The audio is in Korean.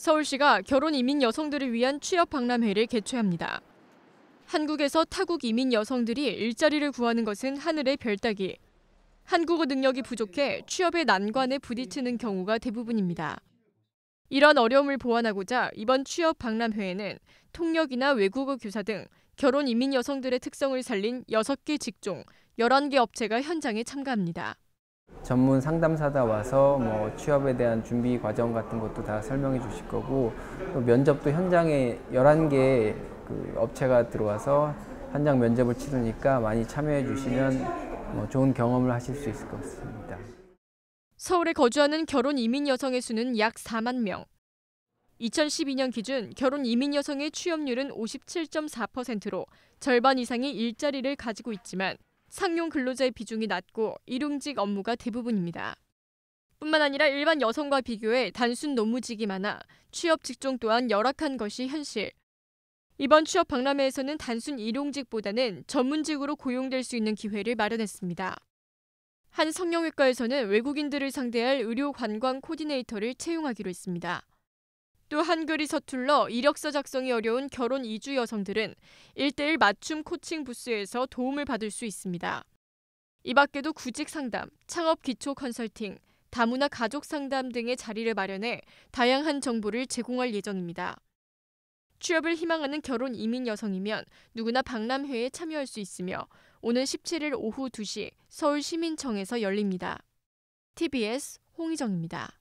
서울시가 결혼 이민 여성들을 위한 취업 박람회를 개최합니다. 한국에서 타국 이민 여성들이 일자리를 구하는 것은 하늘의 별 따기. 한국어 능력이 부족해 취업의 난관에 부딪히는 경우가 대부분입니다. 이런 어려움을 보완하고자 이번 취업 박람회에는 통역이나 외국어 교사 등 결혼 이민 여성들의 특성을 살린 6개 직종, 11개 업체가 현장에 참가합니다. 전문 상담사다 와서 뭐 취업에 대한 준비 과정 같은 것도 다 설명해 주실 거고 또 면접도 현장에 11개 그 업체가 들어와서 현장 면접을 치르니까 많이 참여해 주시면 뭐 좋은 경험을 하실 수 있을 것 같습니다. 서울에 거주하는 결혼 이민 여성의 수는 약 4만 명. 2012년 기준 결혼 이민 여성의 취업률은 57.4%로 절반 이상이 일자리를 가지고 있지만 상용 근로자의 비중이 낮고 일용직 업무가 대부분입니다. 뿐만 아니라 일반 여성과 비교해 단순 노무직이 많아 취업 직종 또한 열악한 것이 현실. 이번 취업 박람회에서는 단순 일용직보다는 전문직으로 고용될 수 있는 기회를 마련했습니다. 한 성형외과에서는 외국인들을 상대할 의료 관광 코디네이터를 채용하기로 했습니다. 또 한글이 서툴러 이력서 작성이 어려운 결혼 이주 여성들은 1대1 맞춤 코칭 부스에서 도움을 받을 수 있습니다. 이 밖에도 구직 상담, 창업 기초 컨설팅, 다문화 가족 상담 등의 자리를 마련해 다양한 정보를 제공할 예정입니다. 취업을 희망하는 결혼 이민 여성이면 누구나 박람회에 참여할 수 있으며 오는 17일 오후 2시 서울시민청에서 열립니다. TBS 홍희정입니다.